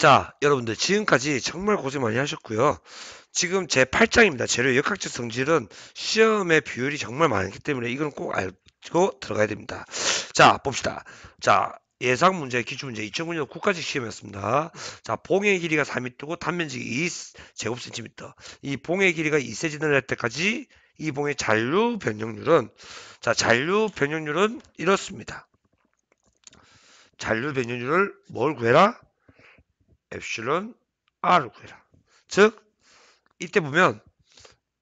자, 여러분들 지금까지 정말 고생 많이 하셨고요. 지금 제 8장입니다. 재료 역학적 성질은 시험의 비율이 정말 많기 때문에 이건 꼭 알고 들어가야 됩니다. 자, 봅시다. 자, 예상 문제, 기출 문제 2009년 국가직 시험이었습니다. 자, 봉의 길이가 3m고 단면적이 2제곱센티미터. 이 봉의 길이가 2세지을할 때까지 이 봉의 잔류 변형률은 자, 잔류 변형률은 이렇습니다. 잔류 변형률을 뭘 구해라? 엡실론 r 구해라. 즉 이때 보면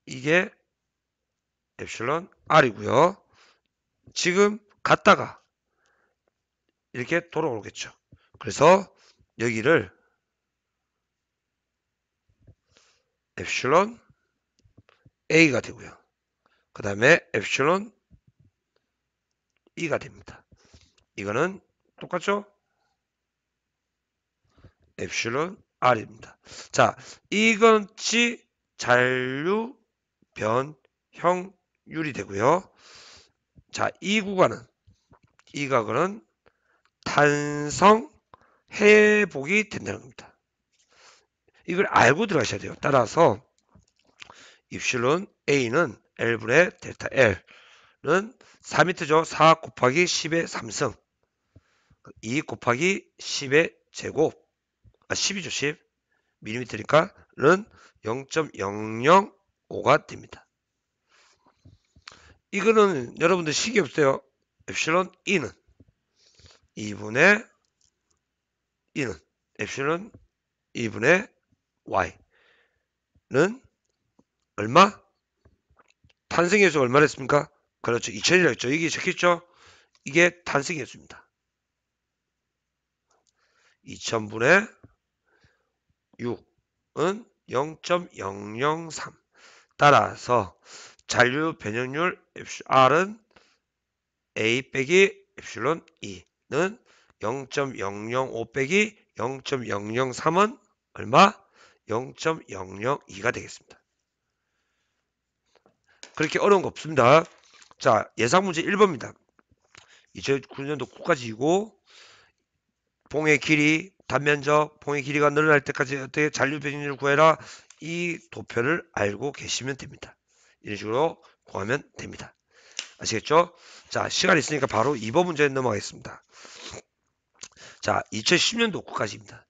이게 엡실론 R이고요. 지금 갔다가 이렇게 돌아오겠죠. 그래서 여기를 엡실론 A가 되고요. 그 다음에 엡실론 E가 됩니다. 이거는 똑같죠? 엡실론 r입니다. 자, 이건치 잔류 변형률이 되고요. 자, 이 구간은 이 각은 탄성 회복이 된다는 겁니다. 이걸 알고 들어가셔야 돼요. 따라서 입실론 A는 L분의 델타 L은 4m죠. 4 곱하기 10의 3승 2 곱하기 10의 제곱 아, 10이죠 10 mm니까는 0.005가 됩니다. 이거는 여러분들 식이 없어요. 엡실론 e는 2분의 2는 엡실론 2분의 y는 얼마? 탄생해서 얼마 했습니까? 그렇죠. 2000이라고 했죠. 이게 적혔죠? 이게 탄생계수입니다. 2000분의 6은 0.003 따라서 잔류 변형률 R은 A 빼기 엡실론 2는 0.005 빼기 0.003은 얼마? 0.002가 되겠습니다. 그렇게 어려운 거 없습니다. 자, 예상 문제 1번입니다. 2009년도 국가지이고 봉의 길이 단면적 봉의 길이가 늘어날 때까지 어떻게 잔류 변인를 구해라 이 도표를 알고 계시면 됩니다. 이런 식으로 구하면 됩니다. 아시겠죠? 자 시간 있으니까 바로 2번 문제에 넘어가겠습니다. 자 2010년도 국까지입니다.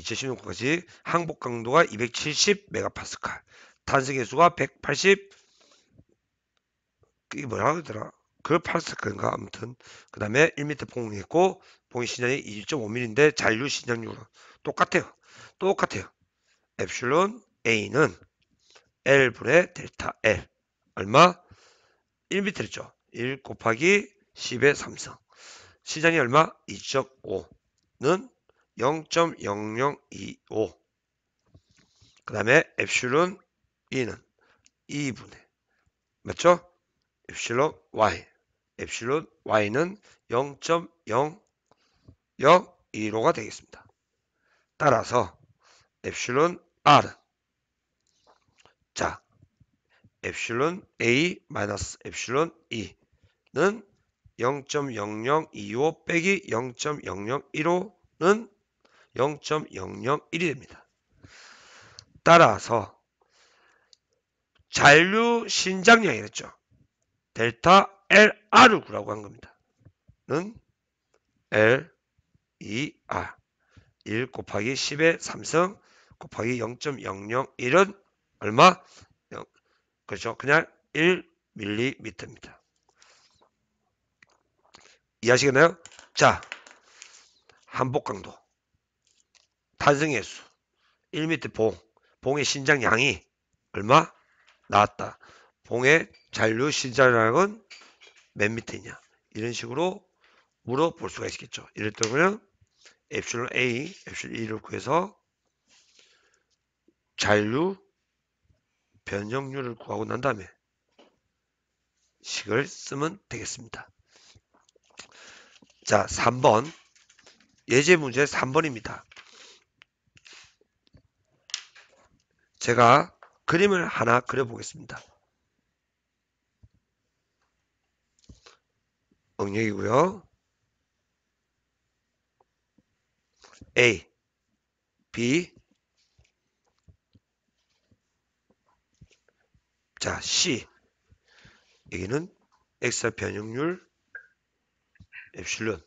2016년까지 항복 강도가 270 메가파스칼, 탄성계수가 180 이게 뭐라 그러더라그 파스칼인가 아무튼 그 다음에 1m 폭풍했고 봉이 신장이2 5 m m 인데 잔류 신전류랑 똑같아요. 똑같아요. 엡실론 A는 L분의 델타 L 얼마? 1m였죠. 1 곱하기 10의 3성시장이 얼마? 2.5는 0.0025그 다음에 엡실론 E는 2분의 맞죠? 엡실론 Y 엡실론 Y는 0.0역 2로가 되겠습니다. 따라서 엡실론 r 자 엡실론 A 마이너스 엡실론 E는 0.0025 빼기 0.0015는 0.001이 됩니다. 따라서 잔류 신장량이랬죠. 델타 LR을 라고한 겁니다. 는 L 2R 1 아, 곱하기 10의 3승 곱하기 0.001은 얼마? 0, 그렇죠. 그냥 1밀리미터입니다. 이해하시겠나요? 자, 한복 강도, 탄생의 수, 1m 봉, 봉의 신장 양이 얼마? 나왔다. 봉의 잔류 신장량은 몇 미터냐? 이런 식으로 물어볼 수가 있겠죠. 이럴 때는 엡실론 A, 엡실론 2를 구해서 잔류 변형률을 구하고 난 다음에 식을 쓰면 되겠습니다. 자, 3번 예제 문제 3번입니다. 제가 그림을 하나 그려보겠습니다. 응력이고요 A, B, 자 C 여기는 X의 변형률 엡실론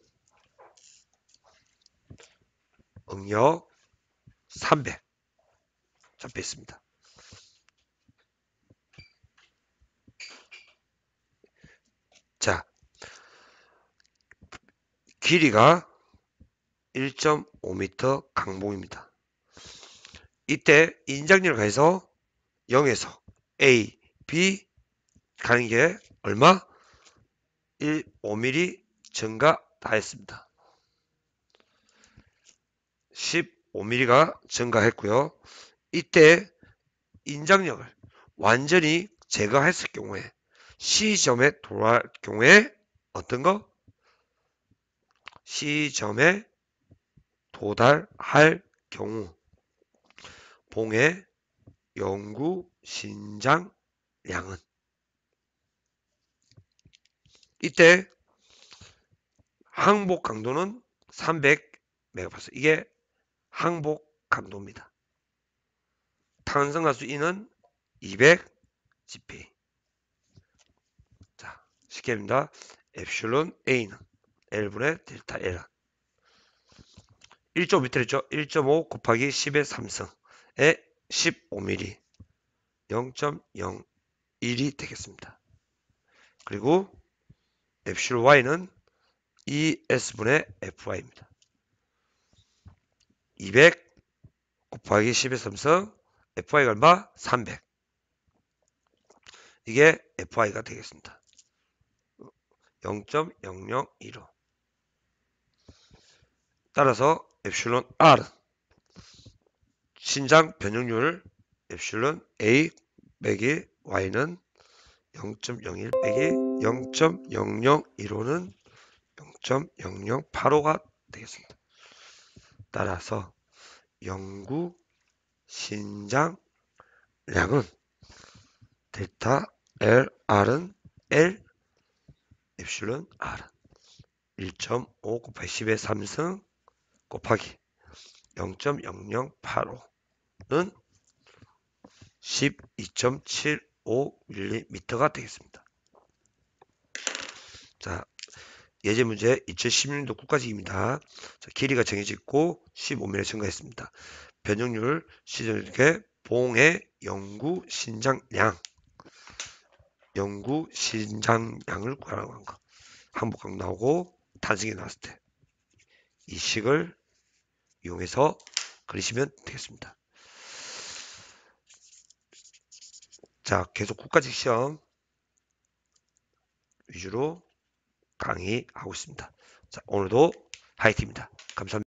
응력300 잡혀있습니다. 자 길이가 1.5m 강봉입니다. 이때 인장률을 가해서 0에서 A, B 가는 게 얼마? 1, 5mm 증가 다했습니다. 15mm가 증가했고요. 이때 인장력을 완전히 제거했을 경우에 C점에 돌아갈 경우에 어떤 거? C점에 도달할 경우 봉의 연구 신장 양은 이때 항복 강도는 300메가파스 이게 항복 강도입니다. 탄성가수 E는 200GP 자 쉽게 합니다. 엡슐론 A는 L분의 델타 l 1.5 m 에 있죠. 1.5 곱하기 10의 3승에 15mm 0.01이 되겠습니다. 그리고 엡실 y는 e s 분의 fy입니다. 200 곱하기 10의 3승 fy가 얼마? 300 이게 fy가 되겠습니다. 0.0015 따라서 엡실론 R 신장 변형률 엡실론 A 빼기 Y는 0.01 빼기 0.0015는 0.0085가 되겠습니다. 따라서 영구 신장량은 델타 LR은 L 엡실론 r 1.5 곱하기 10의 3승 곱하기 0.0085는 12.75mm가 되겠습니다. 자, 예제 문제 2016년도 끝까지입니다 자, 길이가 정해지고 15mm 증가했습니다. 변형률 시전 이렇게 봉의 영구 신장량 영구 신장량을 구하라고 한 거. 한복강 나오고 단승이 나왔을 때이 식을 이용해서 그리시면 되겠습니다. 자, 계속 국가직 시험 위주로 강의하고 있습니다. 자, 오늘도 하이팅입니다 감사합니다.